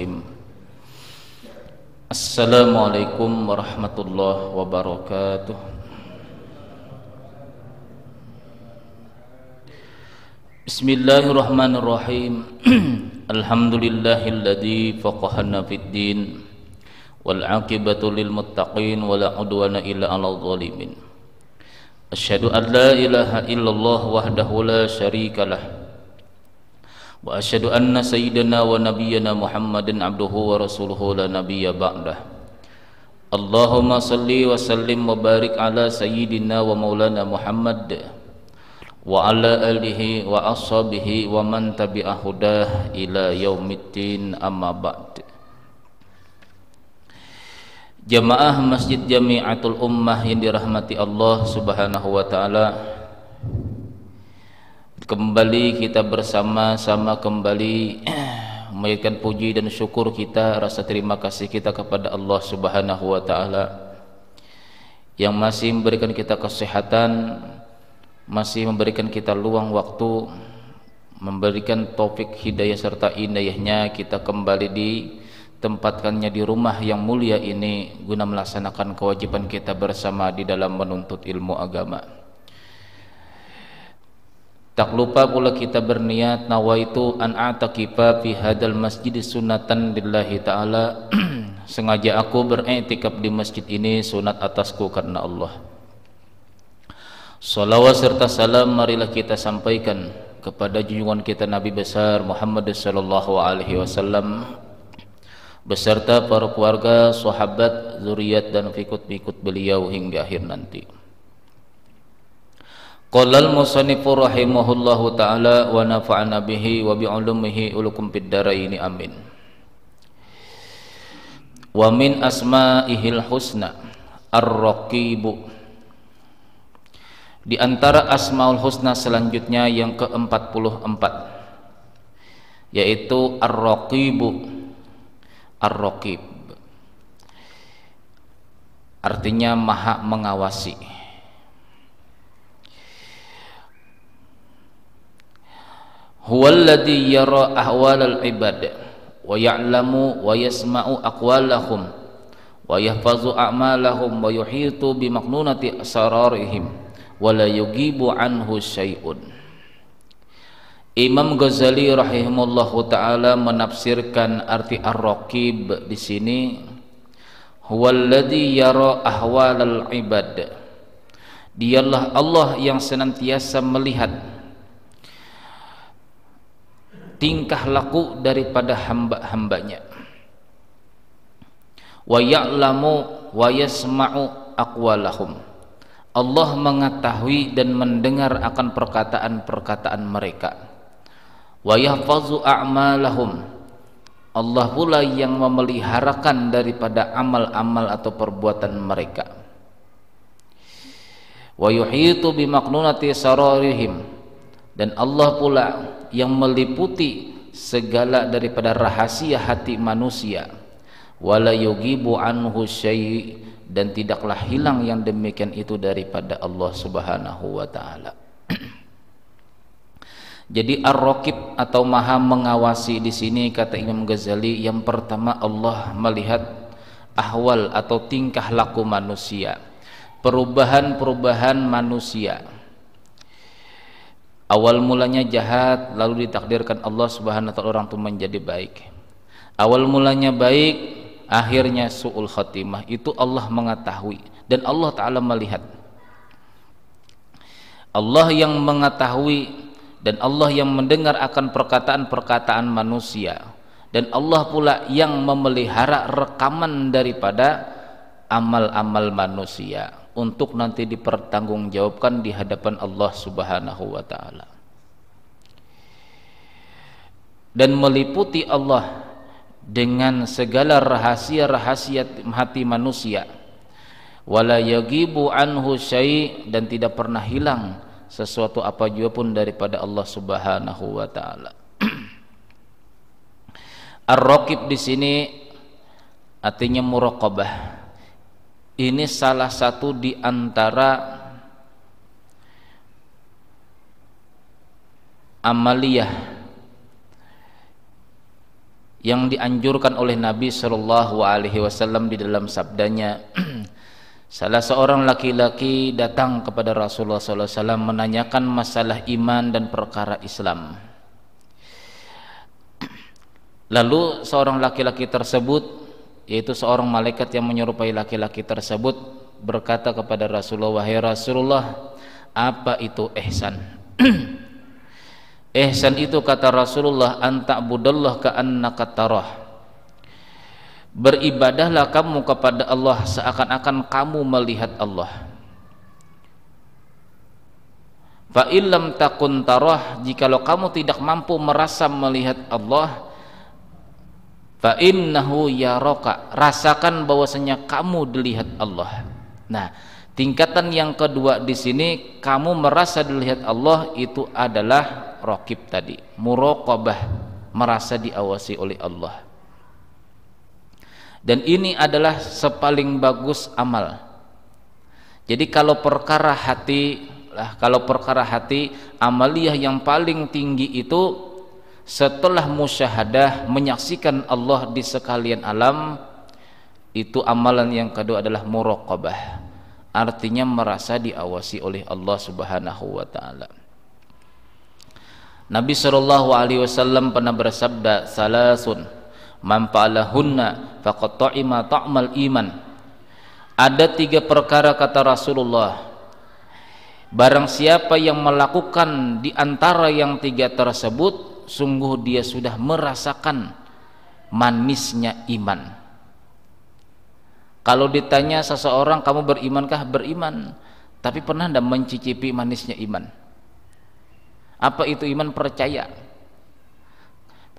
Bismillahirrahmanirrahim Assalamualaikum warahmatullahi wabarakatuh Bismillahirrahmanirrahim Alhamdulillahilladzi faqahanna fid din wal aqibatu lil muttaqin wala udwana illa 'alal zalimin Asyhadu an la ilaha illallah wahdahu la syarikalah وأشهد أن سيدنا ونبينا محمد عبده ورسوله لا نبي بعده اللهم صل وسلم وبارك على سيدنا ومولانا محمد وعلى آله وأصحابه ومن تبع هداه إلى يوم الدين أما بعد Jamaah Masjid Jami'atul Ummah yang dirahmati Allah Subhanahu wa taala Kembali kita bersama-sama kembali memberikan puji dan syukur kita, rasa terima kasih kita kepada Allah Subhanahu wa taala yang masih memberikan kita kesehatan, masih memberikan kita luang waktu, memberikan topik hidayah serta inayahnya kita kembali di tempatkannya di rumah yang mulia ini guna melaksanakan kewajiban kita bersama di dalam menuntut ilmu agama. Tak lupa pula kita berniat nawaitu an atakifa fi hadal masjid sunatan billahi taala. Sengaja aku beriktikaf di masjid ini sunat atasku karena Allah. Salawat serta salam marilah kita sampaikan kepada junjungan kita Nabi besar Muhammad sallallahu alaihi wasallam beserta para keluarga, sahabat, zuriat dan fikut-fikut beliau hingga akhir nanti. Qala al-musannifu rahimahullahu taala wa nafa'ana bihi wa bi ulumihi ulukum fid daraini amin. Wa min asma'ihil husna ar-raqibu. Di antara asmaul husna selanjutnya yang ke-44 yaitu ar-raqibu. Ar-raqib. Artinya maha mengawasi huwallazi yara ahwal al ibad wa ya'lamu wa yasma'u aqwalahum wa yahfazu a'malahum wa yuhitu bi maqnunati asrarihim wa la yugibu anhu syai'un Imam Ghazali rahimahullahu taala menafsirkan arti ar-raqib di sini huwallazi yara ahwal al ibad dialah Allah yang senantiasa melihat tingkah laku daripada hamba-hambanya wa ya'lamu wa yasma'u aqwalahum Allah mengetahui dan mendengar akan perkataan-perkataan mereka wa yahfazu a'malahum Allah pula yang memeliharakan daripada amal-amal atau perbuatan mereka wa yuhitu bimaknunati sararihim dan Allah pula yang meliputi segala daripada rahasia hati manusia wala yugibu anhu syai dan tidaklah hilang yang demikian itu daripada Allah Subhanahu wa taala. Jadi ar-raqib atau maha mengawasi di sini kata Imam Ghazali yang pertama Allah melihat ahwal atau tingkah laku manusia, perubahan-perubahan manusia Awal mulanya jahat lalu ditakdirkan Allah Subhanahu wa taala orang itu menjadi baik. Awal mulanya baik akhirnya suul khatimah itu Allah mengetahui dan Allah taala melihat. Allah yang mengetahui dan Allah yang mendengar akan perkataan-perkataan manusia dan Allah pula yang memelihara rekaman daripada amal-amal manusia untuk nanti dipertanggungjawabkan di hadapan Allah Subhanahu wa taala. Dan meliputi Allah dengan segala rahasia-rahasia hati manusia. Wala yagibu anhu syai' dan tidak pernah hilang sesuatu apa jua pun daripada Allah Subhanahu wa taala. Ar-raqib di sini artinya muraqabah ini salah satu di antara amaliyah yang dianjurkan oleh Nabi Shallallahu Alaihi Wasallam di dalam sabdanya salah seorang laki-laki datang kepada Rasulullah Sallallahu Alaihi Wasallam menanyakan masalah iman dan perkara Islam lalu seorang laki-laki tersebut yaitu seorang malaikat yang menyerupai laki-laki tersebut berkata kepada Rasulullah wahai Rasulullah apa itu ihsan ihsan itu kata Rasulullah antak budallah ka annaka tarah beribadahlah kamu kepada Allah seakan-akan kamu melihat Allah fa illam takun tarah jikalau kamu tidak mampu merasa melihat Allah fa innahu yaraka rasakan bahwasanya kamu dilihat Allah nah tingkatan yang kedua di sini kamu merasa dilihat Allah itu adalah rokib tadi muraqabah merasa diawasi oleh Allah dan ini adalah sepaling bagus amal jadi kalau perkara hati lah kalau perkara hati amaliyah yang paling tinggi itu setelah musyahadah menyaksikan Allah di sekalian alam itu amalan yang kedua adalah muraqabah artinya merasa diawasi oleh Allah Subhanahu wa taala Nabi saw alaihi wasallam pernah bersabda salasun man fa'alahunna faqad ta'ima ta'mal iman ada tiga perkara kata Rasulullah Barang siapa yang melakukan di antara yang tiga tersebut sungguh dia sudah merasakan manisnya iman kalau ditanya seseorang kamu berimankah beriman tapi pernah anda mencicipi manisnya iman apa itu iman percaya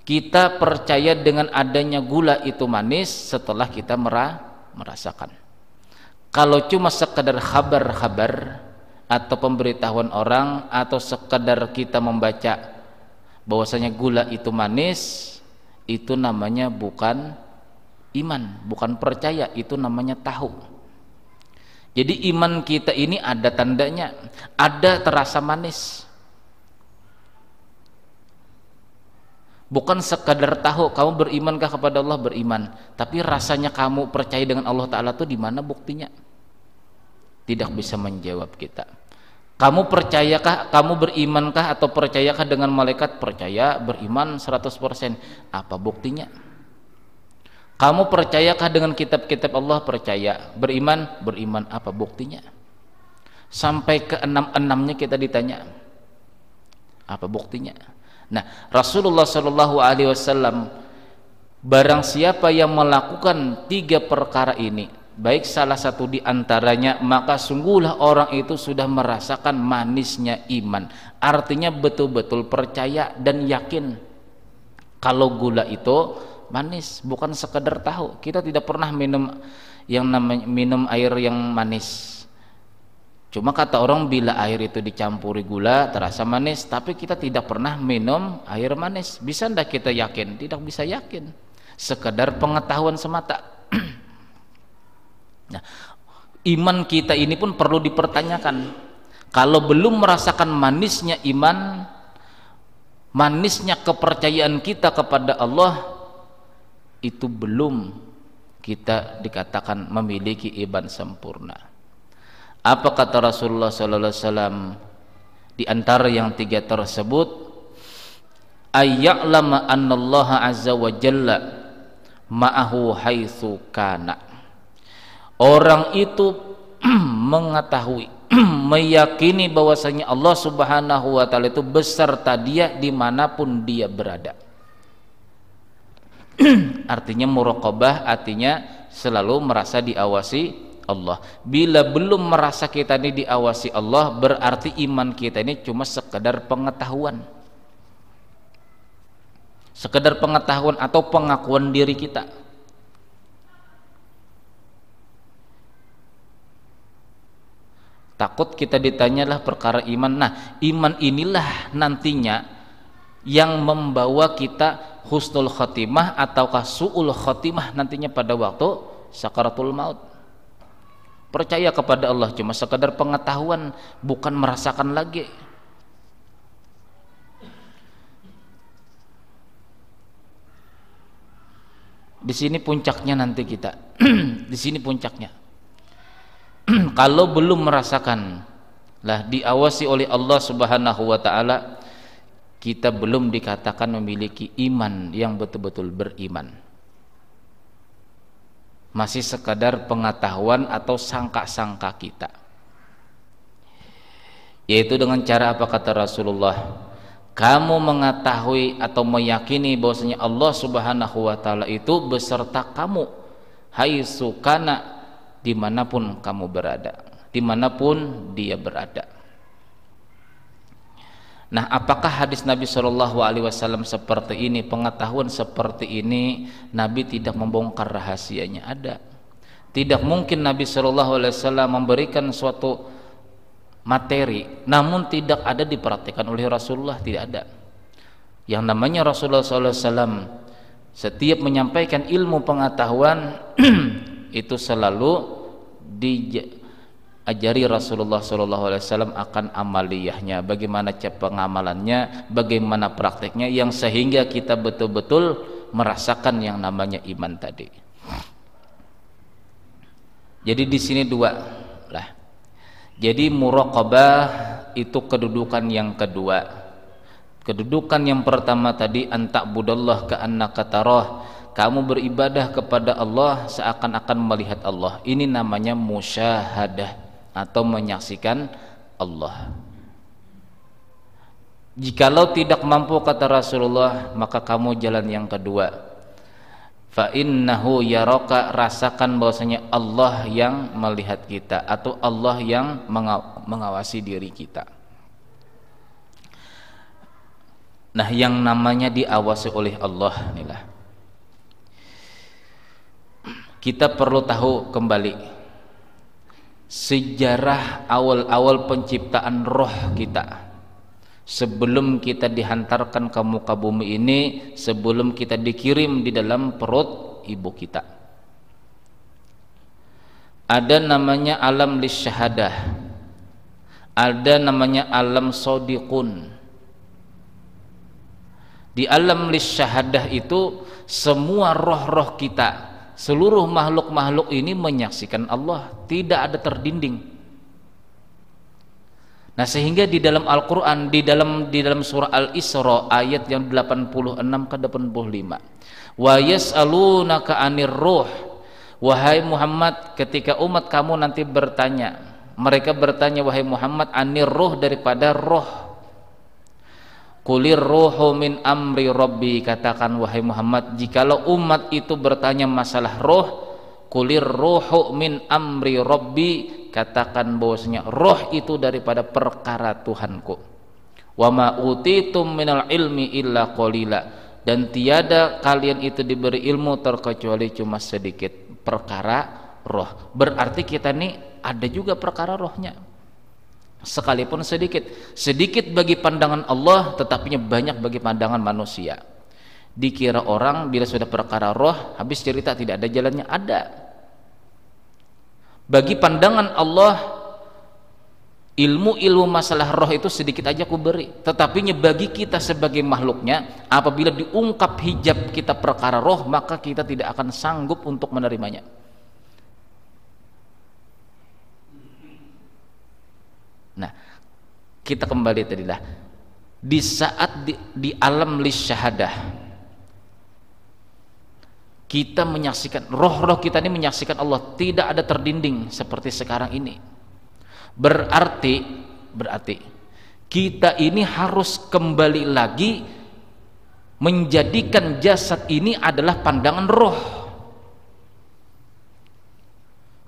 kita percaya dengan adanya gula itu manis setelah kita merah merasakan kalau cuma sekedar kabar-kabar atau pemberitahuan orang atau sekedar kita membaca bahwasanya gula itu manis itu namanya bukan iman bukan percaya itu namanya tahu jadi iman kita ini ada tandanya ada terasa manis bukan sekadar tahu kamu berimankah kepada Allah beriman tapi rasanya kamu percaya dengan Allah Ta'ala itu di mana buktinya tidak bisa menjawab kita kamu percayakah, kamu berimankah atau percayakah dengan malaikat? Percaya, beriman 100%. Apa buktinya? Kamu percayakah dengan kitab-kitab Allah? Percaya. Beriman, beriman apa buktinya? Sampai ke enam-enamnya kita ditanya. Apa buktinya? Nah, Rasulullah Shallallahu alaihi wasallam barang siapa yang melakukan tiga perkara ini, baik salah satu di antaranya maka sungguhlah orang itu sudah merasakan manisnya iman artinya betul-betul percaya dan yakin kalau gula itu manis bukan sekedar tahu kita tidak pernah minum yang namanya minum air yang manis cuma kata orang bila air itu dicampuri gula terasa manis tapi kita tidak pernah minum air manis bisa ndak kita yakin tidak bisa yakin sekedar pengetahuan semata Nah, iman kita ini pun perlu dipertanyakan. Kalau belum merasakan manisnya iman, manisnya kepercayaan kita kepada Allah itu belum kita dikatakan memiliki iman sempurna. Apa kata Rasulullah sallallahu alaihi wasallam di antara yang tiga tersebut? Ayya'lama annallaha azza wa ma'ahu haitsu kana orang itu mengetahui meyakini bahwasanya Allah Subhanahu wa taala itu beserta dia dimanapun dia berada artinya muraqabah artinya selalu merasa diawasi Allah bila belum merasa kita ini diawasi Allah berarti iman kita ini cuma sekedar pengetahuan sekedar pengetahuan atau pengakuan diri kita Takut kita ditanyalah perkara iman. Nah, iman inilah nantinya yang membawa kita husnul khotimah ataukah su'ul khotimah nantinya pada waktu sakaratul maut. Percaya kepada Allah cuma sekadar pengetahuan, bukan merasakan lagi. Di sini puncaknya nanti kita. Di sini puncaknya. kalau belum merasakan lah diawasi oleh Allah Subhanahu wa taala kita belum dikatakan memiliki iman yang betul-betul beriman masih sekadar pengetahuan atau sangka-sangka kita yaitu dengan cara apa kata Rasulullah kamu mengetahui atau meyakini bahwasanya Allah Subhanahu wa taala itu beserta kamu hai sukana dimanapun kamu berada dimanapun dia berada Nah, apakah hadis Nabi Shallallahu Alaihi Wasallam seperti ini, pengetahuan seperti ini, Nabi tidak membongkar rahasianya? Ada. Tidak mungkin Nabi Shallallahu Alaihi Wasallam memberikan suatu materi, namun tidak ada diperhatikan oleh Rasulullah, tidak ada. Yang namanya Rasulullah Shallallahu Alaihi Wasallam, setiap menyampaikan ilmu pengetahuan itu selalu diajari Rasulullah Shallallahu Alaihi Wasallam akan amaliyahnya, bagaimana pengamalannya, bagaimana prakteknya, yang sehingga kita betul-betul merasakan yang namanya iman tadi. Jadi di sini dua lah. Jadi muraqabah itu kedudukan yang kedua. Kedudukan yang pertama tadi antak budallah ke anak kataroh kamu beribadah kepada Allah seakan-akan melihat Allah. Ini namanya musyahadah atau menyaksikan Allah. Jikalau tidak mampu kata Rasulullah, maka kamu jalan yang kedua. Fa innahu yaraka rasakan bahwasanya Allah yang melihat kita atau Allah yang mengawasi diri kita. Nah, yang namanya diawasi oleh Allah inilah kita perlu tahu kembali sejarah awal-awal penciptaan roh kita sebelum kita dihantarkan ke muka bumi ini sebelum kita dikirim di dalam perut ibu kita ada namanya alam syahadah ada namanya alam sodiqun di alam syahadah itu semua roh-roh kita seluruh makhluk-makhluk ini menyaksikan Allah tidak ada terdinding nah sehingga di dalam Al-Quran di dalam di dalam surah Al-Isra ayat yang 86 ke 85 wa yas'alunaka anir ruh wahai Muhammad ketika umat kamu nanti bertanya mereka bertanya wahai Muhammad anir ruh daripada roh Kulir ruhu min amri rabbi katakan wahai Muhammad jikalau umat itu bertanya masalah roh kulir ruhu min amri rabbi katakan bahwasanya roh itu daripada perkara Tuhanku wa ma utitum minal ilmi illa qalila dan tiada kalian itu diberi ilmu terkecuali cuma sedikit perkara roh berarti kita nih ada juga perkara rohnya sekalipun sedikit sedikit bagi pandangan Allah tetapinya banyak bagi pandangan manusia dikira orang bila sudah perkara roh habis cerita tidak ada jalannya ada bagi pandangan Allah ilmu-ilmu masalah roh itu sedikit aja ku beri tetapinya bagi kita sebagai makhluknya apabila diungkap hijab kita perkara roh maka kita tidak akan sanggup untuk menerimanya Nah, kita kembali tadi lah. Di saat di, di alam lis syahadah kita menyaksikan roh-roh kita ini menyaksikan Allah tidak ada terdinding seperti sekarang ini. Berarti berarti kita ini harus kembali lagi menjadikan jasad ini adalah pandangan roh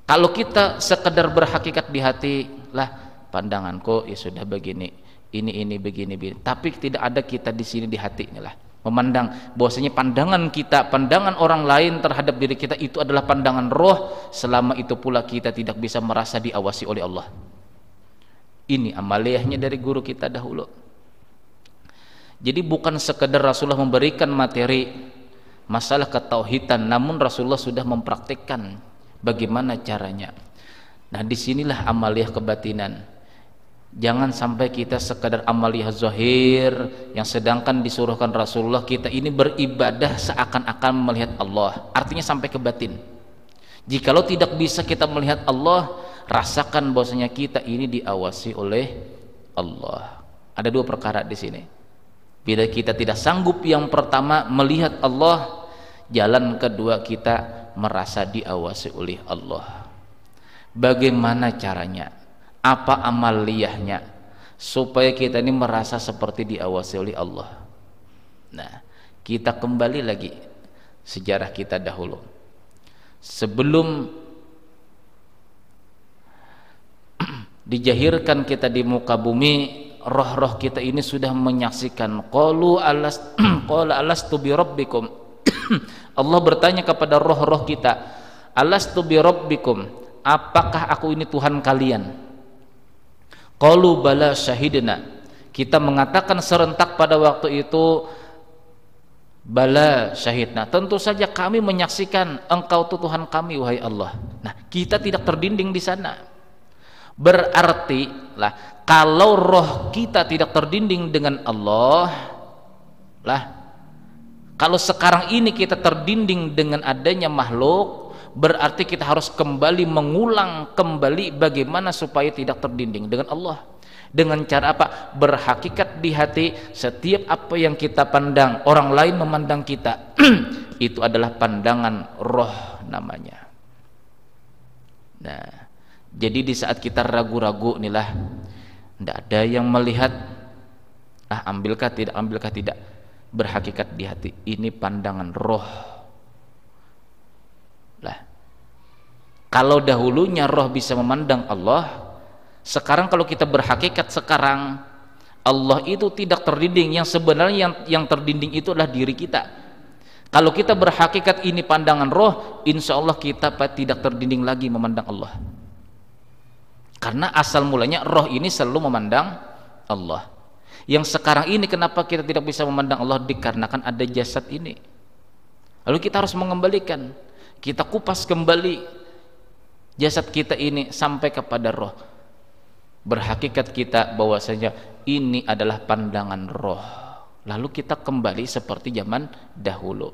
kalau kita sekedar berhakikat di hati lah pandanganku ya sudah begini ini ini begini begini tapi tidak ada kita di sini di hati inilah memandang bahwasanya pandangan kita pandangan orang lain terhadap diri kita itu adalah pandangan roh selama itu pula kita tidak bisa merasa diawasi oleh Allah ini amaliyahnya dari guru kita dahulu jadi bukan sekedar Rasulullah memberikan materi masalah ketauhidan namun Rasulullah sudah mempraktikkan bagaimana caranya nah disinilah amaliyah kebatinan Jangan sampai kita sekadar amaliyah zahir yang sedangkan disuruhkan Rasulullah kita ini beribadah seakan-akan melihat Allah. Artinya sampai ke batin. Jikalau tidak bisa kita melihat Allah, rasakan bahwasanya kita ini diawasi oleh Allah. Ada dua perkara di sini. Bila kita tidak sanggup yang pertama melihat Allah, jalan kedua kita merasa diawasi oleh Allah. Bagaimana caranya? apa amaliyahnya supaya kita ini merasa seperti diawasi oleh Allah. Nah, kita kembali lagi sejarah kita dahulu. Sebelum dijahirkan kita di muka bumi, roh-roh kita ini sudah menyaksikan qalu alas qala alastu bi rabbikum. Allah bertanya kepada roh-roh kita, alastu bi rabbikum? Apakah aku ini Tuhan kalian? Qalu bala syahidna. Kita mengatakan serentak pada waktu itu bala syahidna. Tentu saja kami menyaksikan engkau tuh Tuhan kami wahai Allah. Nah, kita tidak terdinding di sana. Berarti lah kalau roh kita tidak terdinding dengan Allah lah kalau sekarang ini kita terdinding dengan adanya makhluk berarti kita harus kembali mengulang kembali bagaimana supaya tidak terdinding dengan Allah dengan cara apa berhakikat di hati setiap apa yang kita pandang orang lain memandang kita itu adalah pandangan roh namanya nah jadi di saat kita ragu-ragu inilah tidak ada yang melihat ah ambilkah tidak ambilkah tidak berhakikat di hati ini pandangan roh Kalau dahulunya roh bisa memandang Allah, sekarang kalau kita berhakikat sekarang Allah itu tidak terdinding, yang sebenarnya yang yang terdinding itu adalah diri kita. Kalau kita berhakikat ini pandangan roh, insya Allah kita tidak terdinding lagi memandang Allah. Karena asal mulanya roh ini selalu memandang Allah. Yang sekarang ini kenapa kita tidak bisa memandang Allah dikarenakan ada jasad ini. Lalu kita harus mengembalikan, kita kupas kembali jasad kita ini sampai kepada roh berhakikat kita bahwasanya ini adalah pandangan roh lalu kita kembali seperti zaman dahulu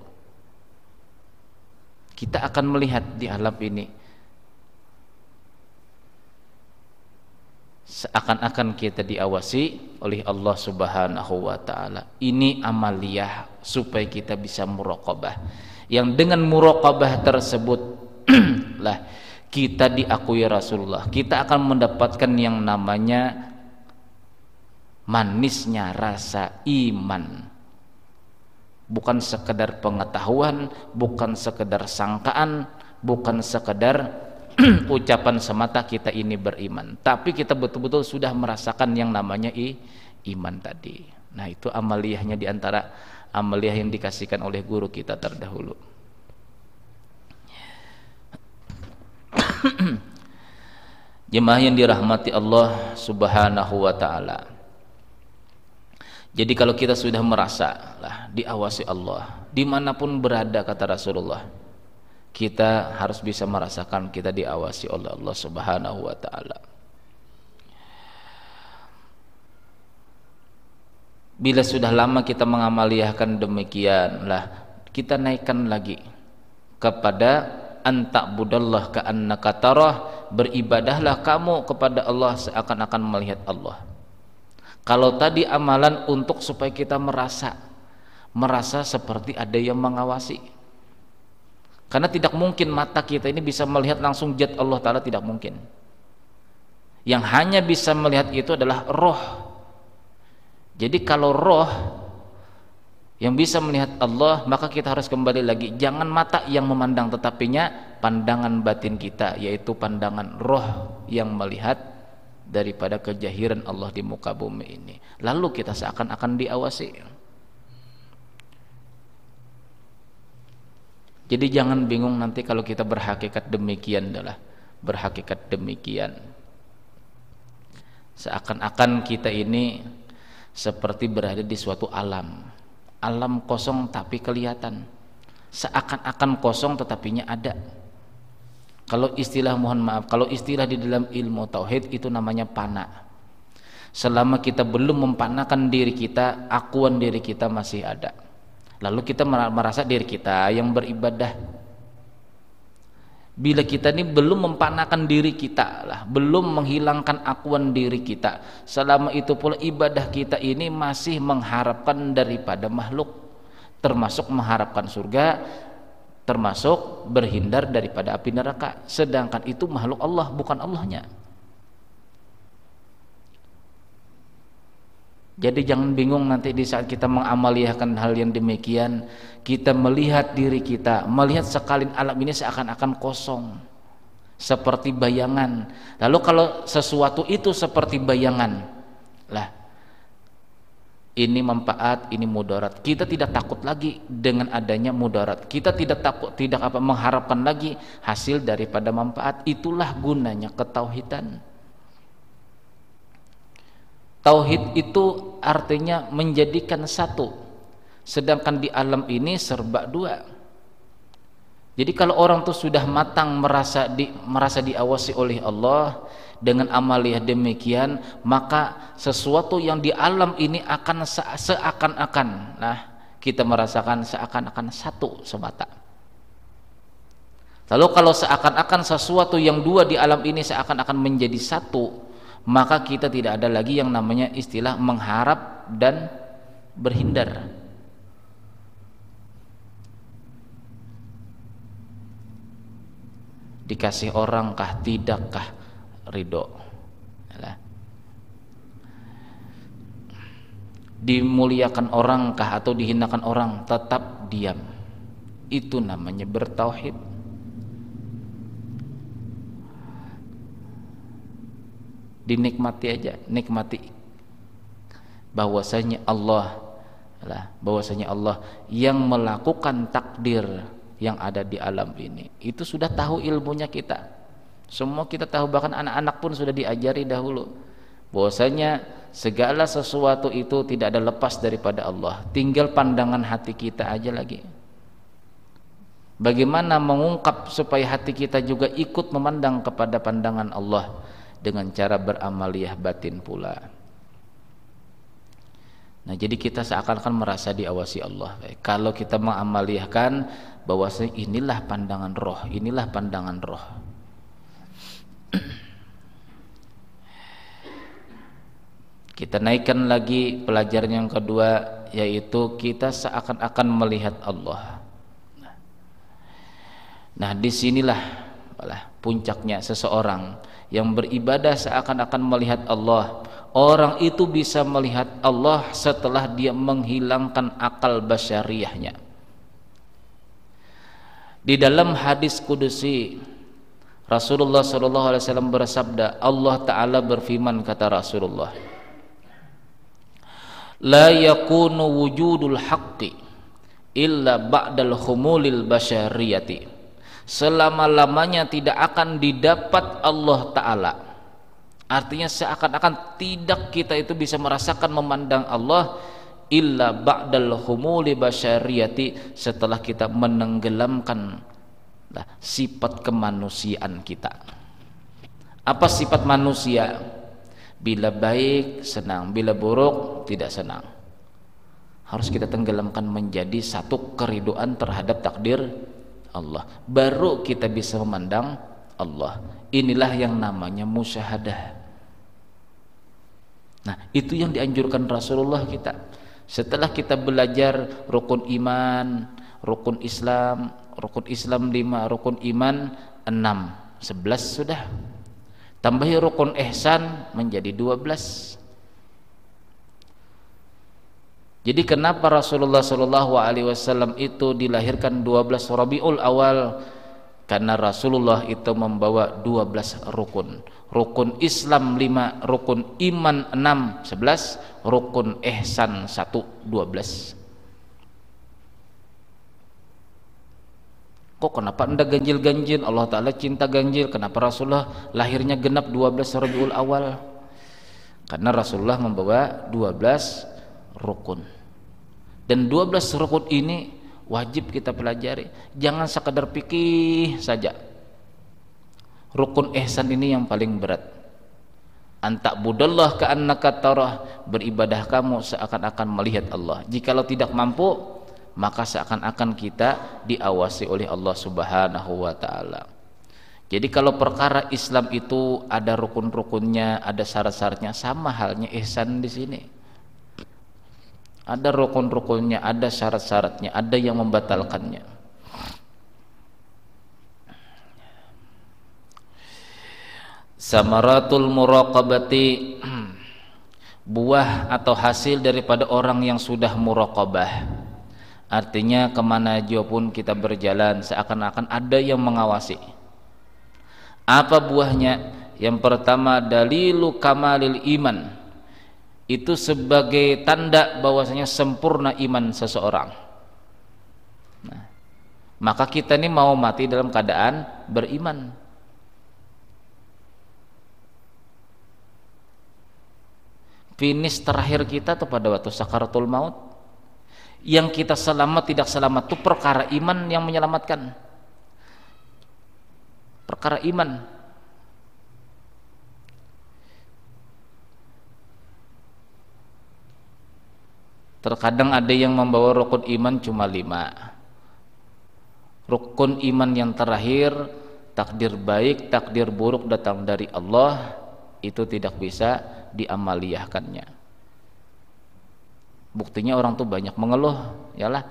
kita akan melihat di alam ini seakan-akan kita diawasi oleh Allah Subhanahu wa taala. Ini amaliyah supaya kita bisa muraqabah. Yang dengan muraqabah tersebut lah kita diakui Rasulullah kita akan mendapatkan yang namanya manisnya rasa iman bukan sekedar pengetahuan bukan sekedar sangkaan bukan sekedar ucapan semata kita ini beriman tapi kita betul-betul sudah merasakan yang namanya i, iman tadi nah itu amaliyahnya diantara amaliyah yang dikasihkan oleh guru kita terdahulu Jemaah yang dirahmati Allah Subhanahu wa taala. Jadi kalau kita sudah merasa lah diawasi Allah dimanapun berada kata Rasulullah kita harus bisa merasakan kita diawasi oleh Allah Subhanahu wa taala. Bila sudah lama kita mengamaliahkan demikian lah kita naikkan lagi kepada antak budallah ka tarah beribadahlah kamu kepada Allah seakan-akan melihat Allah kalau tadi amalan untuk supaya kita merasa merasa seperti ada yang mengawasi karena tidak mungkin mata kita ini bisa melihat langsung jad Allah Ta'ala tidak mungkin yang hanya bisa melihat itu adalah roh jadi kalau roh yang bisa melihat Allah maka kita harus kembali lagi jangan mata yang memandang tetapinya pandangan batin kita yaitu pandangan roh yang melihat daripada kejahiran Allah di muka bumi ini lalu kita seakan-akan diawasi jadi jangan bingung nanti kalau kita berhakikat demikian adalah berhakikat demikian seakan-akan kita ini seperti berada di suatu alam alam kosong tapi kelihatan seakan-akan kosong tetapinya ada kalau istilah mohon maaf kalau istilah di dalam ilmu tauhid itu namanya panak selama kita belum mempanakan diri kita akuan diri kita masih ada lalu kita merasa diri kita yang beribadah bila kita ini belum mempanakan diri kita lah, belum menghilangkan akuan diri kita. Selama itu pula ibadah kita ini masih mengharapkan daripada makhluk, termasuk mengharapkan surga, termasuk berhindar daripada api neraka. Sedangkan itu makhluk Allah bukan Allahnya. Jadi jangan bingung nanti di saat kita mengamaliahkan hal yang demikian kita melihat diri kita, melihat sekalian alam ini seakan-akan kosong seperti bayangan. Lalu kalau sesuatu itu seperti bayangan, lah ini manfaat, ini mudarat. Kita tidak takut lagi dengan adanya mudarat. Kita tidak takut, tidak apa mengharapkan lagi hasil daripada manfaat. Itulah gunanya ketauhidan. Tauhid itu artinya menjadikan satu sedangkan di alam ini serba dua jadi kalau orang itu sudah matang merasa di, merasa diawasi oleh Allah dengan amaliyah demikian maka sesuatu yang di alam ini akan seakan-akan nah kita merasakan seakan-akan satu semata lalu kalau seakan-akan sesuatu yang dua di alam ini seakan-akan menjadi satu maka kita tidak ada lagi yang namanya istilah mengharap dan berhindar dikasih orang kah tidakkah ridho dimuliakan orang kah atau dihinakan orang tetap diam itu namanya bertauhid dinikmati aja nikmati bahwasanya Allah lah bahwasanya Allah yang melakukan takdir yang ada di alam ini itu sudah tahu ilmunya kita semua kita tahu bahkan anak-anak pun sudah diajari dahulu bahwasanya segala sesuatu itu tidak ada lepas daripada Allah tinggal pandangan hati kita aja lagi bagaimana mengungkap supaya hati kita juga ikut memandang kepada pandangan Allah dengan cara beramaliah batin pula Nah, jadi kita seakan-akan merasa diawasi Allah. Kalau kita mengamaliyahkan bahwasanya inilah pandangan roh inilah pandangan roh kita naikkan lagi pelajaran yang kedua yaitu kita seakan-akan melihat Allah nah disinilah puncaknya seseorang yang beribadah seakan-akan melihat Allah orang itu bisa melihat Allah setelah dia menghilangkan akal basyariahnya di dalam hadis kudusi Rasulullah Shallallahu alaihi wasallam bersabda, Allah taala berfirman kata Rasulullah, لا يكون wujudul الحق illa بعد humulil البشرية Selama-lamanya tidak akan didapat Allah taala. Artinya seakan-akan tidak kita itu bisa merasakan memandang Allah illa ba'dal humuli basyariyati setelah kita menenggelamkan nah, sifat kemanusiaan kita apa sifat manusia bila baik senang bila buruk tidak senang harus kita tenggelamkan menjadi satu keriduan terhadap takdir Allah baru kita bisa memandang Allah inilah yang namanya musyahadah nah itu yang dianjurkan Rasulullah kita setelah kita belajar rukun iman, rukun Islam, rukun Islam lima, rukun iman enam, sebelas sudah. Tambahi rukun ihsan menjadi dua belas. Jadi kenapa Rasulullah Shallallahu Alaihi Wasallam itu dilahirkan 12 Rabiul Awal karena Rasulullah itu membawa 12 rukun rukun Islam 5 rukun iman 6 11 rukun ihsan 1 12 kok kenapa anda ganjil-ganjil Allah Ta'ala cinta ganjil kenapa Rasulullah lahirnya genap 12 Rabiul Awal karena Rasulullah membawa 12 rukun dan 12 rukun ini wajib kita pelajari jangan sekedar pikir saja rukun ihsan ini yang paling berat antak budallah ke anak beribadah kamu seakan-akan melihat Allah jikalau tidak mampu maka seakan-akan kita diawasi oleh Allah Subhanahu wa taala jadi kalau perkara Islam itu ada rukun-rukunnya, ada syarat-syaratnya, sama halnya ihsan di sini ada rukun-rukunnya, ada syarat-syaratnya, ada yang membatalkannya. Samaratul muraqabati buah atau hasil daripada orang yang sudah muraqabah. Artinya kemana aja pun kita berjalan seakan-akan ada yang mengawasi. Apa buahnya? Yang pertama dalilu kamalil iman itu sebagai tanda bahwasanya sempurna iman seseorang. Nah, maka kita ini mau mati dalam keadaan beriman. Finish terakhir kita itu pada waktu sakaratul maut. Yang kita selamat tidak selamat itu perkara iman yang menyelamatkan. Perkara iman Terkadang ada yang membawa rukun iman cuma lima. Rukun iman yang terakhir, takdir baik, takdir buruk datang dari Allah, itu tidak bisa diamaliahkannya Buktinya orang tuh banyak mengeluh, yalah.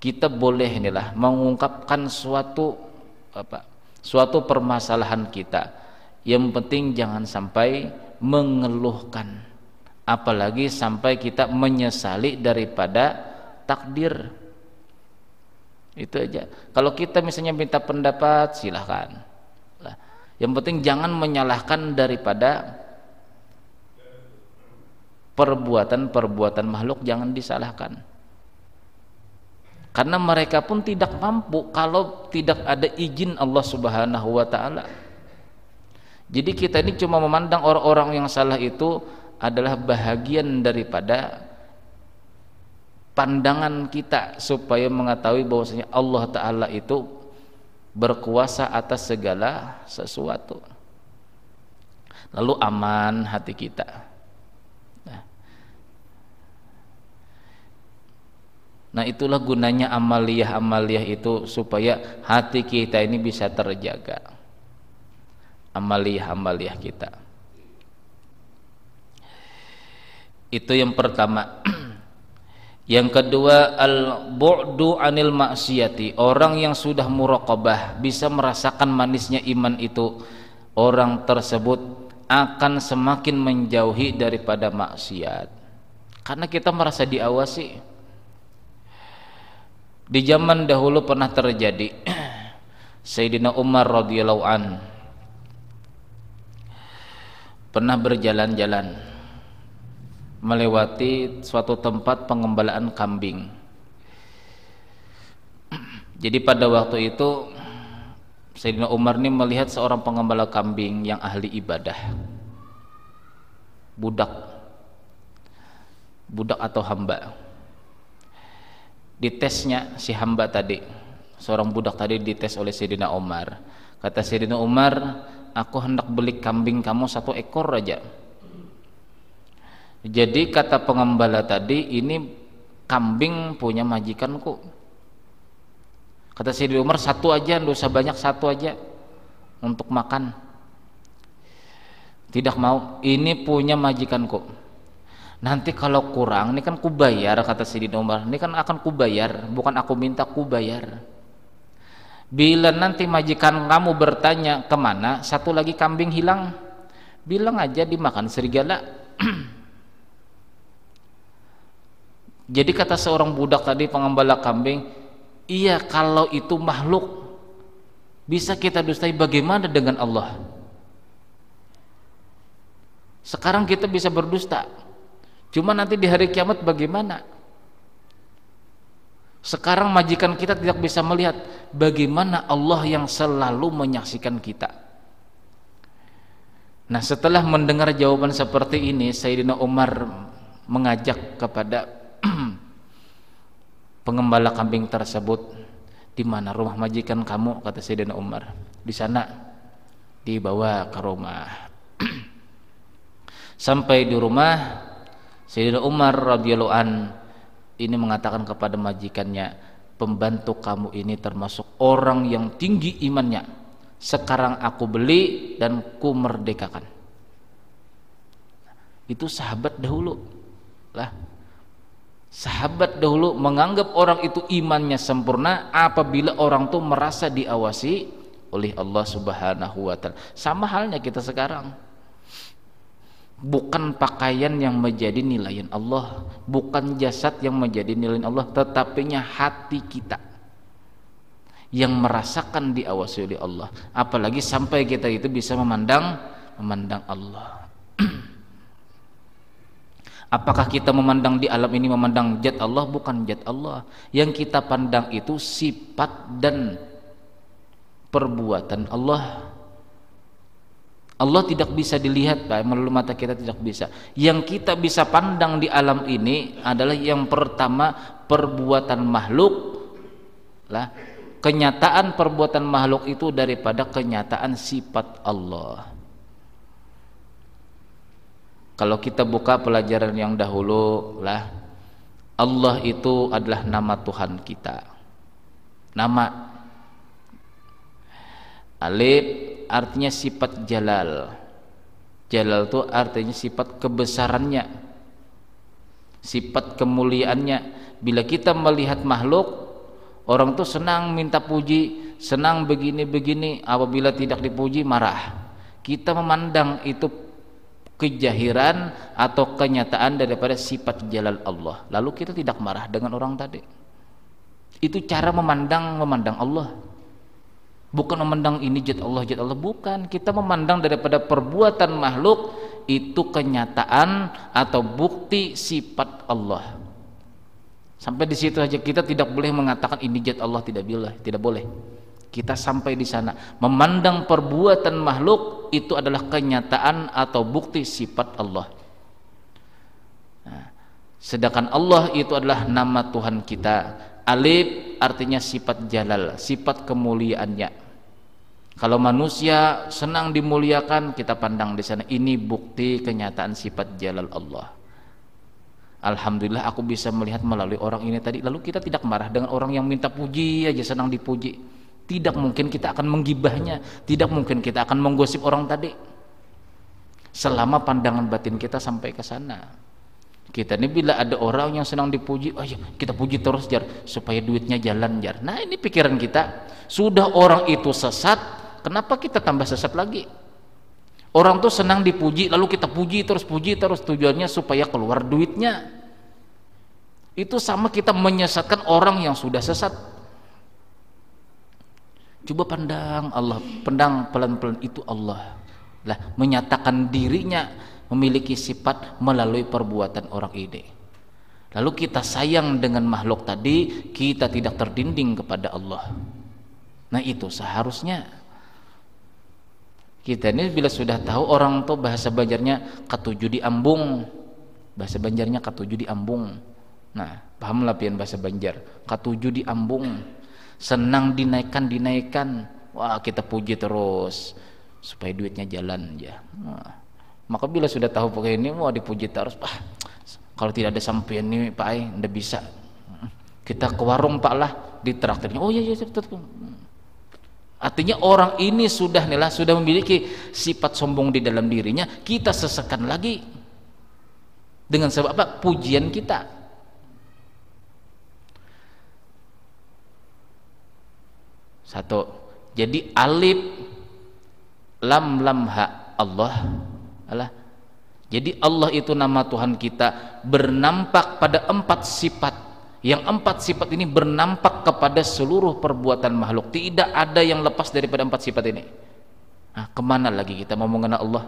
Kita boleh inilah mengungkapkan suatu apa? Suatu permasalahan kita. Yang penting jangan sampai mengeluhkan apalagi sampai kita menyesali daripada takdir itu aja kalau kita misalnya minta pendapat silahkan yang penting jangan menyalahkan daripada perbuatan-perbuatan makhluk jangan disalahkan karena mereka pun tidak mampu kalau tidak ada izin Allah Subhanahu wa taala. Jadi kita ini cuma memandang orang-orang yang salah itu adalah bahagian daripada pandangan kita supaya mengetahui bahwasanya Allah taala itu berkuasa atas segala sesuatu. Lalu aman hati kita. Nah, nah itulah gunanya amaliyah-amaliyah itu supaya hati kita ini bisa terjaga. Amaliyah-amaliyah kita. Itu yang pertama. yang kedua al-bu'du anil maksiati, orang yang sudah muraqabah bisa merasakan manisnya iman itu. Orang tersebut akan semakin menjauhi daripada maksiat. Karena kita merasa diawasi. Di zaman dahulu pernah terjadi Sayyidina Umar radhiyallahu an pernah berjalan-jalan melewati suatu tempat pengembalaan kambing. Jadi pada waktu itu Sayyidina Umar ini melihat seorang pengembala kambing yang ahli ibadah. Budak. Budak atau hamba. Ditesnya si hamba tadi. Seorang budak tadi dites oleh Sayyidina Umar. Kata Sayyidina Umar, aku hendak beli kambing kamu satu ekor aja jadi kata pengembala tadi ini kambing punya majikan kok. Kata Sayyidina Umar satu aja, dosa banyak satu aja untuk makan. Tidak mau, ini punya majikan kok. Nanti kalau kurang, ini kan kubayar kata Sayyidina Umar, ini kan akan kubayar, bukan aku minta kubayar. Bila nanti majikan kamu bertanya kemana, satu lagi kambing hilang, bilang aja dimakan serigala. Jadi kata seorang budak tadi pengembala kambing, iya kalau itu makhluk bisa kita dustai bagaimana dengan Allah? Sekarang kita bisa berdusta. Cuma nanti di hari kiamat bagaimana? Sekarang majikan kita tidak bisa melihat bagaimana Allah yang selalu menyaksikan kita. Nah, setelah mendengar jawaban seperti ini, Sayyidina Umar mengajak kepada pengembala kambing tersebut di mana rumah majikan kamu kata Sayyidina Umar di sana dibawa ke rumah sampai di rumah Sayyidina Umar radhiyallahu an ini mengatakan kepada majikannya pembantu kamu ini termasuk orang yang tinggi imannya sekarang aku beli dan ku merdekakan itu sahabat dahulu lah Sahabat dahulu menganggap orang itu imannya sempurna apabila orang itu merasa diawasi oleh Allah Subhanahu wa taala. Sama halnya kita sekarang. Bukan pakaian yang menjadi nilaian Allah, bukan jasad yang menjadi nilaian Allah, tetapinya hati kita yang merasakan diawasi oleh Allah. Apalagi sampai kita itu bisa memandang memandang Allah. Apakah kita memandang di alam ini memandang zat Allah bukan zat Allah. Yang kita pandang itu sifat dan perbuatan Allah. Allah tidak bisa dilihat Pak, melalui mata kita tidak bisa. Yang kita bisa pandang di alam ini adalah yang pertama perbuatan makhluk lah. Kenyataan perbuatan makhluk itu daripada kenyataan sifat Allah. Kalau kita buka pelajaran yang dahulu lah Allah itu adalah nama Tuhan kita. Nama Alif artinya sifat jalal. Jalal itu artinya sifat kebesarannya. Sifat kemuliaannya. Bila kita melihat makhluk, orang tuh senang minta puji, senang begini-begini, apabila tidak dipuji marah. Kita memandang itu kejahiran atau kenyataan daripada sifat jalal Allah lalu kita tidak marah dengan orang tadi itu cara memandang memandang Allah bukan memandang ini jad Allah jad Allah bukan kita memandang daripada perbuatan makhluk itu kenyataan atau bukti sifat Allah sampai di situ aja kita tidak boleh mengatakan ini jad Allah tidak bila tidak boleh kita sampai di sana. Memandang perbuatan makhluk itu adalah kenyataan atau bukti sifat Allah. Nah, sedangkan Allah itu adalah nama Tuhan kita. Alif artinya sifat jalal, sifat kemuliaannya. Kalau manusia senang dimuliakan, kita pandang di sana ini bukti kenyataan sifat jalal Allah. Alhamdulillah aku bisa melihat melalui orang ini tadi. Lalu kita tidak marah dengan orang yang minta puji aja senang dipuji tidak mungkin kita akan menggibahnya tidak mungkin kita akan menggosip orang tadi selama pandangan batin kita sampai ke sana kita ini bila ada orang yang senang dipuji ayo oh ya, kita puji terus jar supaya duitnya jalan jar nah ini pikiran kita sudah orang itu sesat kenapa kita tambah sesat lagi orang tuh senang dipuji lalu kita puji terus puji terus tujuannya supaya keluar duitnya itu sama kita menyesatkan orang yang sudah sesat Coba pandang Allah, pandang pelan-pelan itu Allah. Lah, menyatakan dirinya memiliki sifat melalui perbuatan orang ide Lalu kita sayang dengan makhluk tadi, kita tidak terdinding kepada Allah. Nah, itu seharusnya kita ini bila sudah tahu orang tuh bahasa Banjarnya katuju di ambung. Bahasa Banjarnya katuju di ambung. Nah, paham pian bahasa Banjar, katuju di ambung senang dinaikkan dinaikkan wah kita puji terus supaya duitnya jalan ya nah, maka bila sudah tahu pokoknya ini wah dipuji terus pak. kalau tidak ada sampean ini pak ay ndak bisa kita ke warung pak lah di traktirnya oh iya iya tetap iya, artinya orang ini sudah nilai sudah memiliki sifat sombong di dalam dirinya kita sesekan lagi dengan sebab apa pujian kita Satu. Jadi alif lam lam ha Allah. Allah. Jadi Allah itu nama Tuhan kita bernampak pada empat sifat. Yang empat sifat ini bernampak kepada seluruh perbuatan makhluk. Tidak ada yang lepas daripada empat sifat ini. Nah, kemana lagi kita mau mengenal Allah?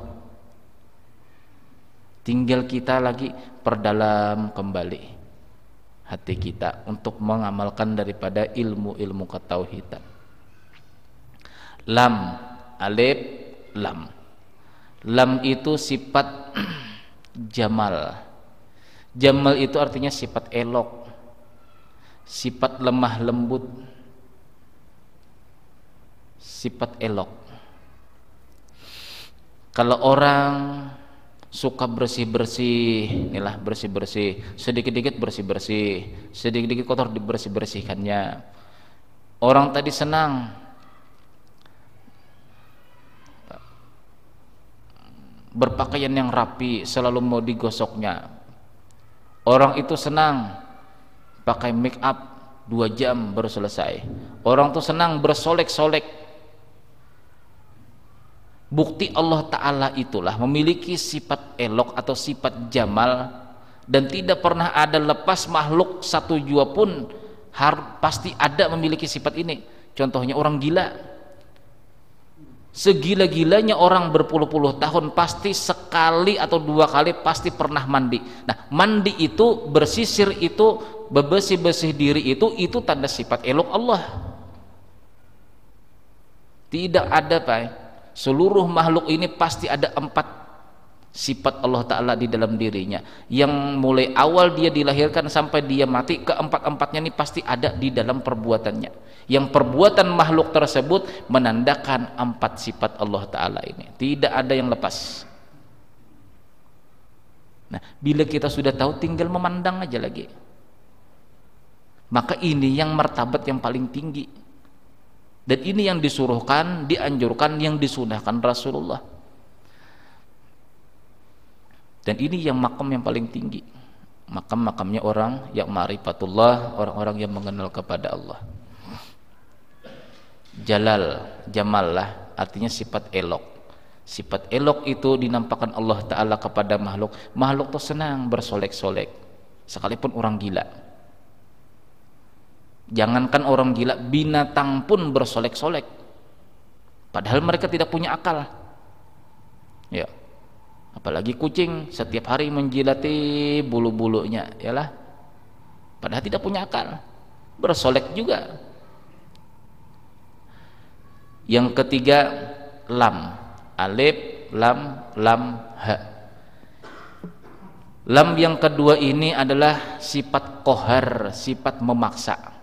Tinggal kita lagi perdalam kembali hati kita untuk mengamalkan daripada ilmu-ilmu ketauhidan lam alif lam lam itu sifat jamal jamal itu artinya sifat elok sifat lemah lembut sifat elok kalau orang suka bersih-bersih inilah bersih-bersih sedikit-dikit bersih-bersih sedikit-dikit kotor dibersih-bersihkannya orang tadi senang berpakaian yang rapi selalu mau digosoknya orang itu senang pakai make up dua jam baru selesai orang itu senang bersolek-solek bukti Allah Ta'ala itulah memiliki sifat elok atau sifat jamal dan tidak pernah ada lepas makhluk satu jua pun har, pasti ada memiliki sifat ini contohnya orang gila segila-gilanya orang berpuluh-puluh tahun pasti sekali atau dua kali pasti pernah mandi nah mandi itu bersisir itu bebesih-besih diri itu itu tanda sifat elok Allah tidak ada Pak seluruh makhluk ini pasti ada empat sifat Allah Ta'ala di dalam dirinya yang mulai awal dia dilahirkan sampai dia mati keempat-empatnya ini pasti ada di dalam perbuatannya yang perbuatan makhluk tersebut menandakan empat sifat Allah Ta'ala ini tidak ada yang lepas nah bila kita sudah tahu tinggal memandang aja lagi maka ini yang martabat yang paling tinggi dan ini yang disuruhkan, dianjurkan, yang disunahkan Rasulullah dan ini yang makam yang paling tinggi. Makam-makamnya orang yang ma'rifatullah, orang-orang yang mengenal kepada Allah. Jalal, jamal artinya sifat elok. Sifat elok itu dinampakkan Allah Ta'ala kepada makhluk. Makhluk itu senang bersolek-solek. Sekalipun orang gila. Jangankan orang gila, binatang pun bersolek-solek. Padahal mereka tidak punya akal. Ya, apalagi kucing setiap hari menjilati bulu-bulunya lah padahal tidak punya akal bersolek juga yang ketiga lam alif lam lam ha lam yang kedua ini adalah sifat kohar sifat memaksa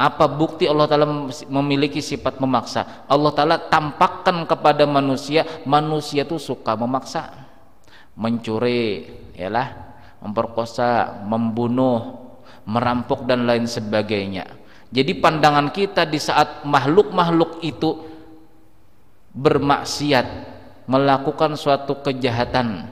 apa bukti Allah Ta'ala memiliki sifat memaksa Allah Ta'ala tampakkan kepada manusia manusia itu suka memaksa mencuri yalah, memperkosa, membunuh merampok dan lain sebagainya jadi pandangan kita di saat makhluk-makhluk itu bermaksiat melakukan suatu kejahatan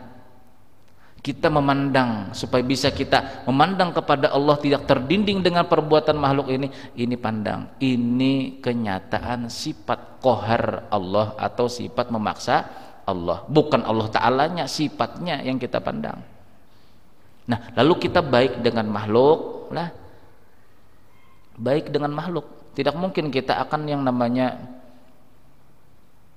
kita memandang supaya bisa kita memandang kepada Allah tidak terdinding dengan perbuatan makhluk ini ini pandang ini kenyataan sifat kohar Allah atau sifat memaksa Allah bukan Allah Ta'alanya sifatnya yang kita pandang nah lalu kita baik dengan makhluk lah baik dengan makhluk tidak mungkin kita akan yang namanya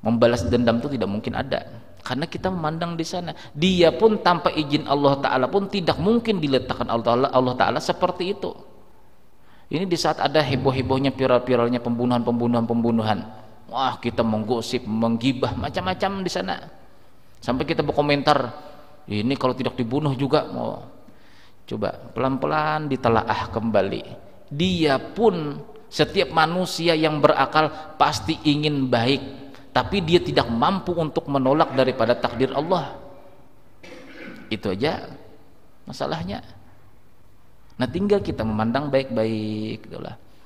membalas dendam itu tidak mungkin ada karena kita memandang di sana dia pun tanpa izin Allah Ta'ala pun tidak mungkin diletakkan Allah Ta'ala Allah Ta'ala seperti itu ini di saat ada heboh-hebohnya viral-viralnya pembunuhan-pembunuhan-pembunuhan wah kita menggosip menggibah macam-macam di sana sampai kita berkomentar ini kalau tidak dibunuh juga mau oh. coba pelan-pelan ditelaah kembali dia pun setiap manusia yang berakal pasti ingin baik tapi dia tidak mampu untuk menolak daripada takdir Allah itu aja masalahnya nah tinggal kita memandang baik-baik gitu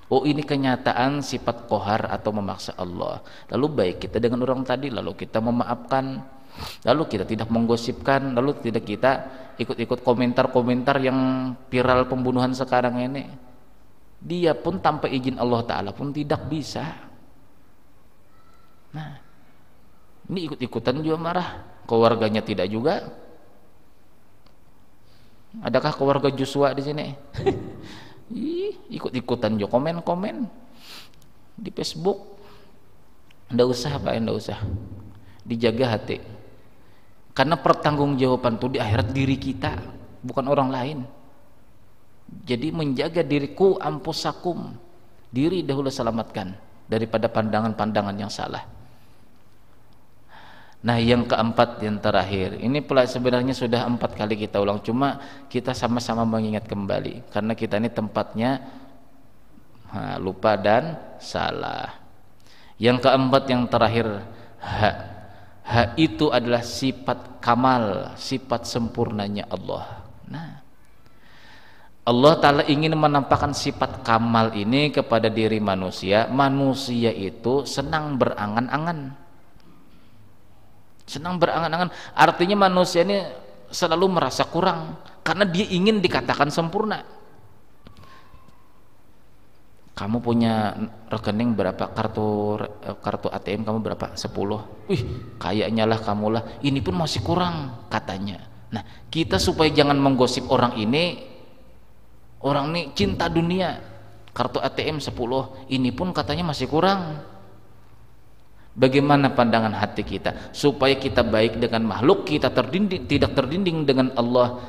Oh ini kenyataan sifat kohar atau memaksa Allah Lalu baik kita dengan orang tadi Lalu kita memaafkan Lalu kita tidak menggosipkan Lalu tidak kita ikut-ikut komentar-komentar Yang viral pembunuhan sekarang ini Dia pun tanpa izin Allah Ta'ala pun tidak bisa Nah, ini ikut-ikutan juga marah. Keluarganya tidak juga. Adakah keluarga Joshua di sini? ikut-ikutan juga komen-komen di Facebook. Ndak usah Pak, ndak usah. Dijaga hati. Karena pertanggungjawaban itu di akhirat diri kita, bukan orang lain. Jadi menjaga diriku ampusakum, diri dahulu selamatkan daripada pandangan-pandangan yang salah. Nah yang keempat yang terakhir ini pula sebenarnya sudah empat kali kita ulang cuma kita sama-sama mengingat kembali karena kita ini tempatnya ha, lupa dan salah. Yang keempat yang terakhir ha, ha itu adalah sifat kamal, sifat sempurnanya Allah. Nah Allah Ta'ala ingin menampakkan sifat kamal ini kepada diri manusia Manusia itu senang berangan-angan senang berangan-angan artinya manusia ini selalu merasa kurang karena dia ingin dikatakan sempurna kamu punya rekening berapa kartu eh, kartu ATM kamu berapa 10 wih kayaknya lah kamu lah ini pun masih kurang katanya nah kita supaya jangan menggosip orang ini orang ini cinta dunia kartu ATM 10 ini pun katanya masih kurang Bagaimana pandangan hati kita supaya kita baik dengan makhluk, kita terdinding, tidak terdinding dengan Allah,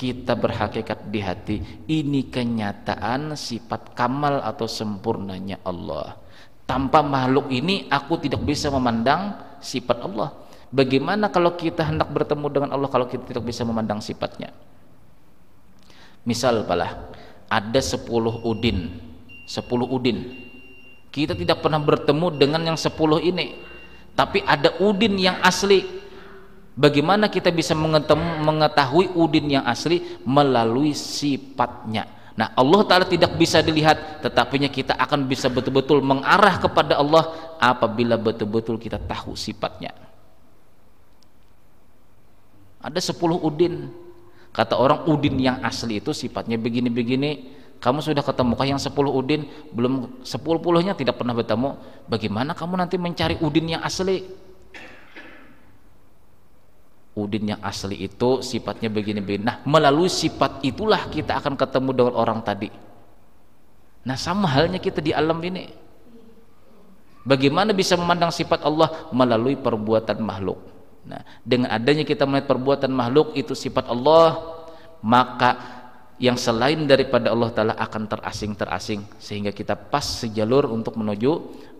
kita berhakikat di hati. Ini kenyataan sifat kamal atau sempurnanya Allah. Tanpa makhluk ini aku tidak bisa memandang sifat Allah. Bagaimana kalau kita hendak bertemu dengan Allah kalau kita tidak bisa memandang sifatnya? Misal pula ada sepuluh udin. sepuluh udin kita tidak pernah bertemu dengan yang sepuluh ini. Tapi ada udin yang asli. Bagaimana kita bisa mengetahui udin yang asli melalui sifatnya? Nah, Allah Ta'ala tidak bisa dilihat, tetapinya kita akan bisa betul-betul mengarah kepada Allah apabila betul-betul kita tahu sifatnya. Ada sepuluh udin. Kata orang udin yang asli itu sifatnya begini-begini, kamu sudah ketemu ketemukah yang sepuluh udin belum sepuluh puluhnya tidak pernah bertemu bagaimana kamu nanti mencari udin yang asli udin yang asli itu sifatnya begini-begini nah melalui sifat itulah kita akan ketemu dengan orang tadi nah sama halnya kita di alam ini bagaimana bisa memandang sifat Allah melalui perbuatan makhluk nah dengan adanya kita melihat perbuatan makhluk itu sifat Allah maka yang selain daripada Allah Ta'ala akan terasing-terasing sehingga kita pas sejalur untuk menuju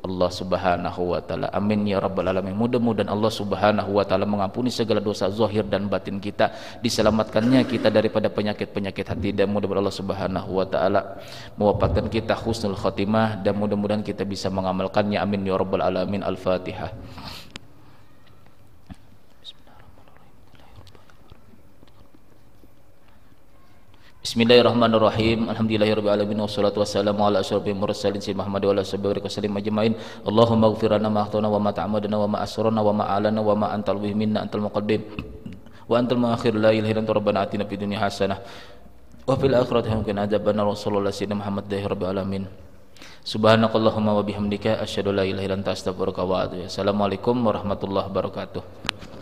Allah Subhanahu Wa Ta'ala amin ya rabbal alamin mudah-mudahan Allah Subhanahu Wa Ta'ala mengampuni segala dosa zahir dan batin kita diselamatkannya kita daripada penyakit-penyakit hati dan mudah-mudahan Allah Subhanahu Wa Ta'ala mewafatkan kita husnul khatimah dan mudah-mudahan kita bisa mengamalkannya amin ya rabbal alamin al-fatihah Bismillahirrahmanirrahim. Alhamdulillahirabbil wassalatu wassalamu ala asyrofil mursalin sayyidina Muhammad wa ala alihi wasallam ajmain. Allahumma ighfirlana ma wa ma wa ma wa ma wa ma minna antal muqaddim wa antal muakhir la ilaha illa rabbana atina hasanah wa fil akhirati hasanah adzabanna rasulullah sayyidina Muhammad alamin. Subhanakallahumma wa bihamdika asyhadu la ilaha wa atubu. Assalamualaikum warahmatullahi wabarakatuh.